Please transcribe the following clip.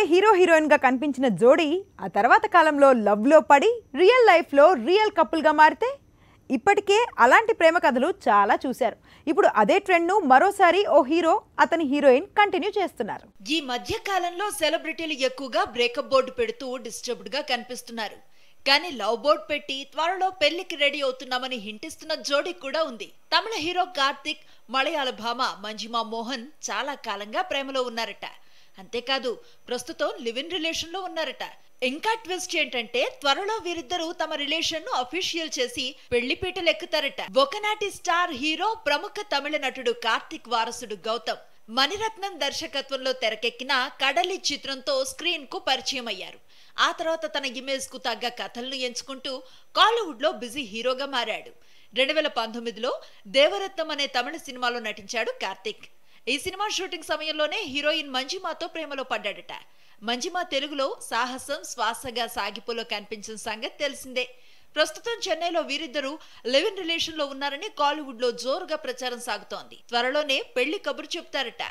తెరపై హీరో హీరోయిన్గా కనిపించిన జోడీ ఆ తర్వాత కాలంలో లవ్లో పడి రియల్ లైఫ్లో రియల్ కపుల్గా మారితే ఇప్పటికే అలాంటి ప్రేమ కథలు చాలా చూశారు ఇప్పుడు అదే ట్రెండ్ను మరోసారి ఓ హీరో అతని హీరోయిన్ కంటిన్యూ చేస్తున్నారు ఈ మధ్య కాలంలో సెలబ్రిటీలు ఎక్కువగా బ్రేకప్ బోర్డు పెడుతూ డిస్టర్బ్డ్ గా కనిపిస్తున్నారు కానీ లవ్ బోర్డ్ పెట్టి త్వరలో పెళ్లికి రెడీ అవుతున్నామని హింటిస్తున్న జోడీ కూడా ఉంది తమిళ హీరో కార్తిక్ మలయాళ భామ మంజిమా మోహన్ చాలా కాలంగా ప్రేమలో ఉన్నారట అంతేకాదు ప్రస్తుతం లివ్ ఇన్ రిలేషన్లో ఉన్నారట ఇంకా ట్విస్ట్ ఏంటంటే త్వరలో వీరిద్దరూ తమ రిలేషన్ ను అఫీషియల్ చేసి పెళ్లిపీటలు ఎక్కుతారట ఒకనాటి స్టార్ హీరో ప్రముఖ తమిళ నటుడు కార్తిక్ వారసుడు గౌతమ్ మణిరత్నం దర్శకత్వంలో తెరకెక్కిన కడలి చిత్రంతో స్క్రీన్ కు పరిచయం అయ్యారు ఆ తర్వాత తన ఇమేజ్ కు తగ్గ కథలను ఎంచుకుంటూ కాలీవుడ్ లో బిజీ హీరోగా మారాడు రెండు వేల పంతొమ్మిదిలో దేవరత్నం అనే తమిళ సినిమాలో నటించాడు కార్తిక్ ఈ సినిమా షూటింగ్ సమయంలోనే హీరోయిన్ మంజిమాతో ప్రేమలో పడ్డాడట మంజిమా తెలుగులో సాహసం శ్వాసగా సాగిపోలో కనిపించిన సంగతి తెలిసిందే ప్రస్తుతం చెన్నైలో వీరిద్దరూ లివ్ ఇన్ రిలేషన్ లో ఉన్నారని కాలీవుడ్ లో జోరుగా ప్రచారం సాగుతోంది త్వరలోనే పెళ్లి కబురు చెప్తారట